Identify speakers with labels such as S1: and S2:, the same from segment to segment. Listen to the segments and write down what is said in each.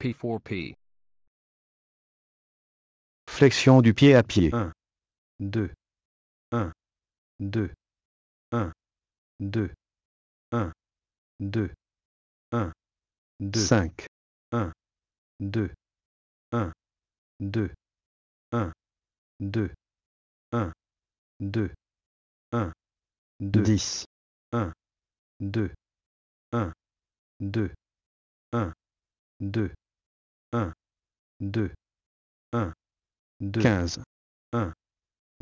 S1: P4P. Flexion du pied à pied. 1, 2, 1, 2, 1, 2, 1, 2, 1, 2, 5, 1, 2, 1, 2, 1, 2, 1, 2, 1, 2, 10, 1, 2, 1, 2, 1, 2, 1, 2, 1, 2, 15, 1,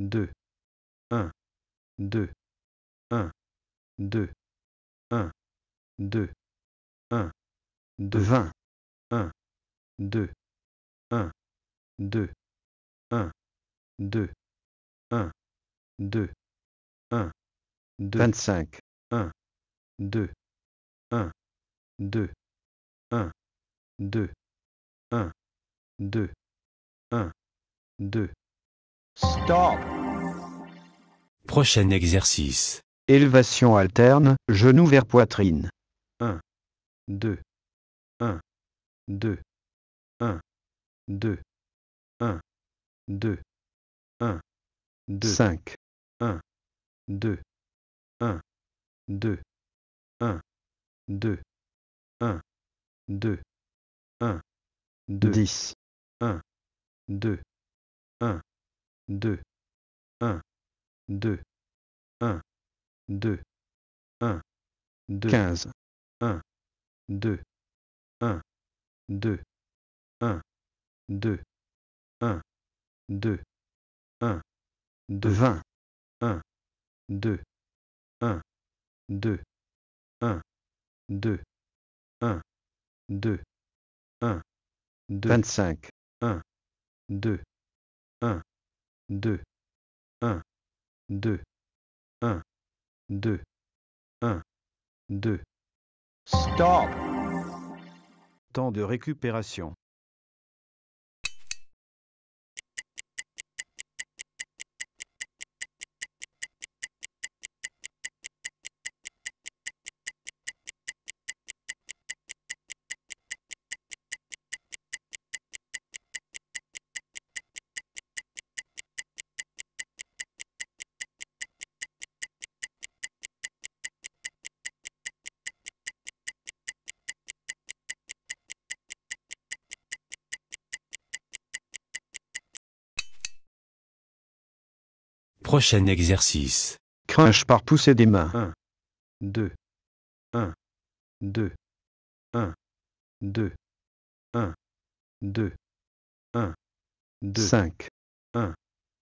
S1: 2, 1, 2, 1, 2, 1, 2, 1, 2, 20, 1, 2, 1, 2, 1, 2, 1, 2, 1, 2, 25, 1, 2, 1, 2, 1, 2, 1, 2, 1, 2. Stop
S2: Prochain exercice. élevation alterne, genou vers poitrine.
S1: 1, 2, 1, 2, 1, 2, 1, 2, 1, 2, 5, 1, 2, 1, 2, 1, 2, 1, 2. 10, 1, 2, 1, 2, 1, 2, 1, 2, 1, 2, 15, 1, 2, 1, 2, 1, 2, 1, 2, 1, 2, 20, 1, 2, 1, 2, 1, 2, 1, 2, 1, 2, 25, 1, 2, 1, 2, 1, 2, 1, 2, 1, 2. Stop
S2: Temps de récupération. Prochain exercice. Crunch par pousser
S1: des mains. 1, 2, 1, 2, 1, 2, 1, 2, 1, 2, 5, 1,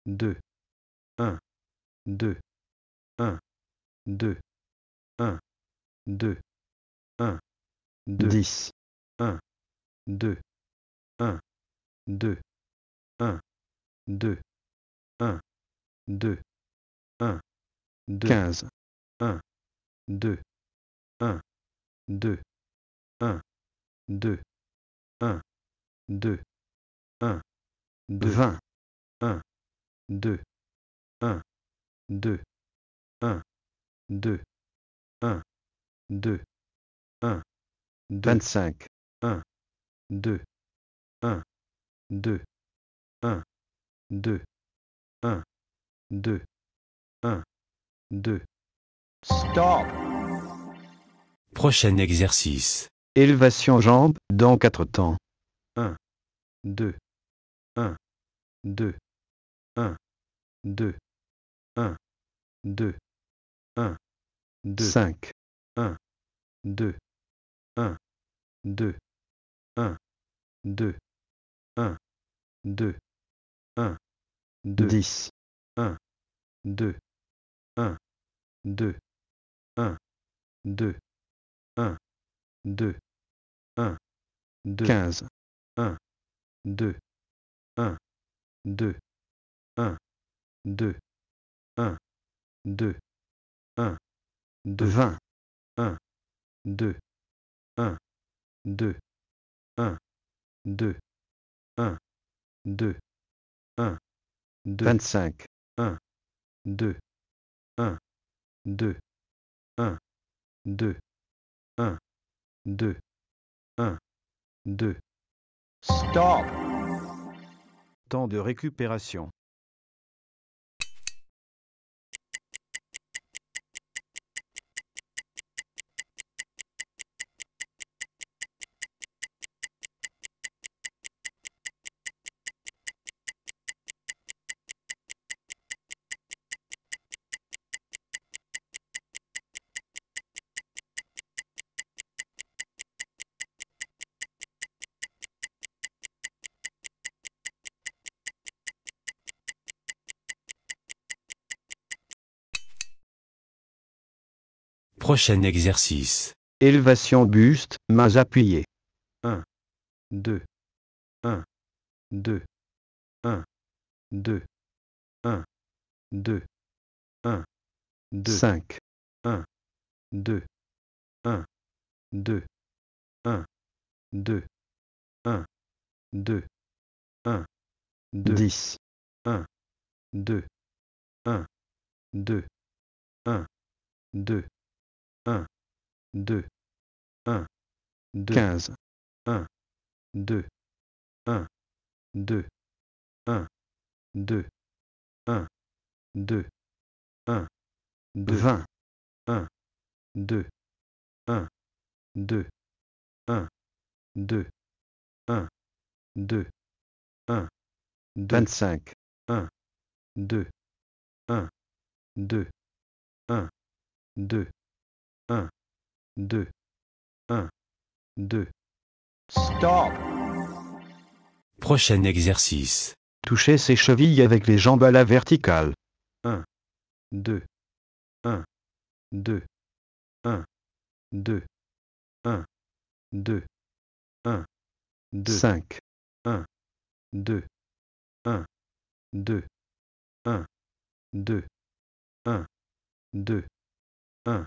S1: 2, 1, 2, 1, 2, 1, 2, 1, 2, 10, 1, 2, 1, 2, 1, 2, 1, 2, 1, 2, 15, 1, 2, 1, 2, 1, 2, 1, 2, 1, 2, 20, 1, 2, 1, 2, 1, 2, 1, 2, 1, 25, 1, 2, 1, 2, 1, 2, 1, 2, 1, 2. Stop Prochain
S2: exercice.
S1: Élevation
S2: jambes dans quatre temps.
S1: 1, 2, 1, 2, 1, 2, 1, 2, 1, 2, 5, 1, 2, 1, 2, 1, 2, 1, 2, 1, 2, 10. 1, 2, 1, 2, 1, 2, 1, 2, 1, 2, 15, 1, 2, 1, 2, 1, 2, 1, 2, 1, 2, 20, 1, 2, 1, 2, 1, 2, 1, 2, 1, 25, 1, 2, 1, 2, 1, 2, 1, 2,
S2: 1, 2. Stop Temps de récupération. Prochain exercice. Élevation buste, mains appuyées.
S1: 1, 2, 1, 2, 1, 2, 1, 2, 1, 2, 5, 1, 2, 1, 2, 1, 2, 1, 2, 1, 2, 10, 1, 2, 1, 2, 1, 2, 1, 2, 1, 2, 15, 1, 2, 1, 2, 1, 2, 1, 2, 1, 2, 20, 1, 2, 1, 2, 1, 2, 1, 2, 1, 25, 1, 2, 1, 2, 2, 1, 2, 1, 2. Stop
S2: Prochain exercice. Touchez ses chevilles avec les jambes à la verticale.
S1: 1, 2, 1, 2, 1, 2, 1, 2, 1, 2, 5, 1, 2, 1, 2, 1, 2, 1, 2, 1,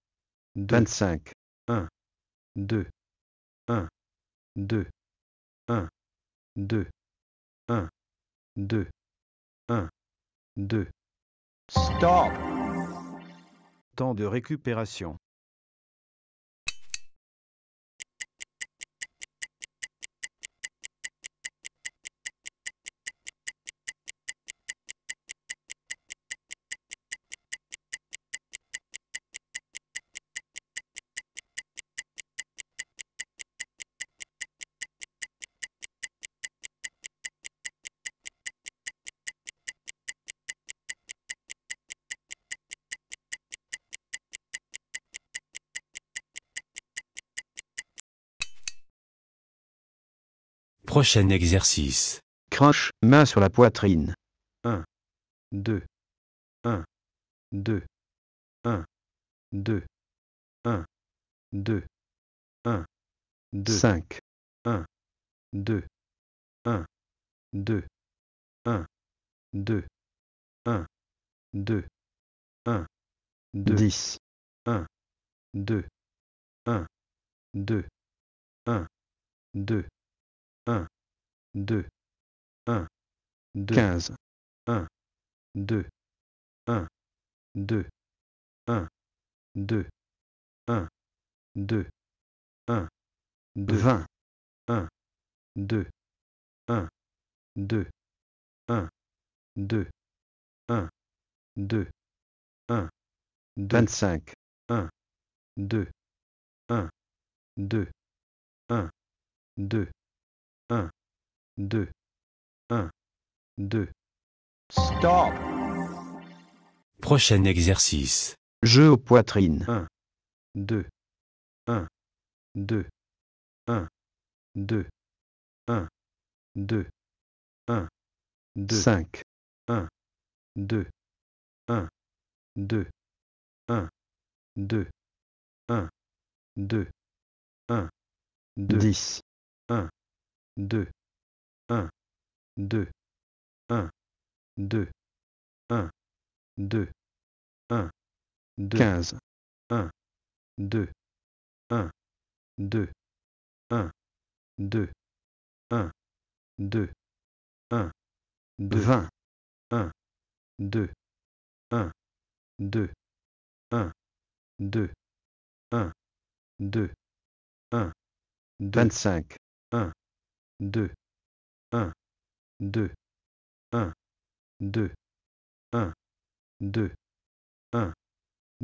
S1: 2, 25. 1, 2, 1, 2, 1, 2, 1, 2, 1, 2. Stop
S2: Temps de récupération. Prochain exercice. Crunch, main sur la poitrine.
S1: 1, 2, 1, 2, 1, 2, 1, 2, 1, 2, 5, 1, 2, 1, 2, 1, 2, 1, 2, 1, 2, 10, 1, 2, 1, 2, 1, 2, 1, 2, 1, 2, 15, 1, 2, 1, 2, 1, 2, 1, 2, 1, 2, 20, 1, 2, 1, 2, 1, 2, 1, 2, 1, 25, 1, 2, 1, 2, 1, 2, 1, 2, 1, 2. Stop
S2: Prochain exercice. Jeu aux
S1: poitrines. 1, 2, 1, 2, 1, 2, 1, 2, 1, 2, 5, 1, 2, 1, 2, 1, 2, 1, 2, 1, 2, 10, 1, 2, 1, 2, 1, 2, 1, 2, 1, 2, 15, 1, 2, 1, 2, 1, 2, 1, 2, 1, 2, 20, 1, 2, 1, 2, 1, 2, 1, 2, 1, 25, 1, 2, 1, 2, 1, 2, 1, 2, 1,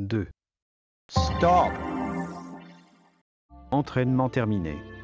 S1: 2.
S2: Stop Entraînement terminé.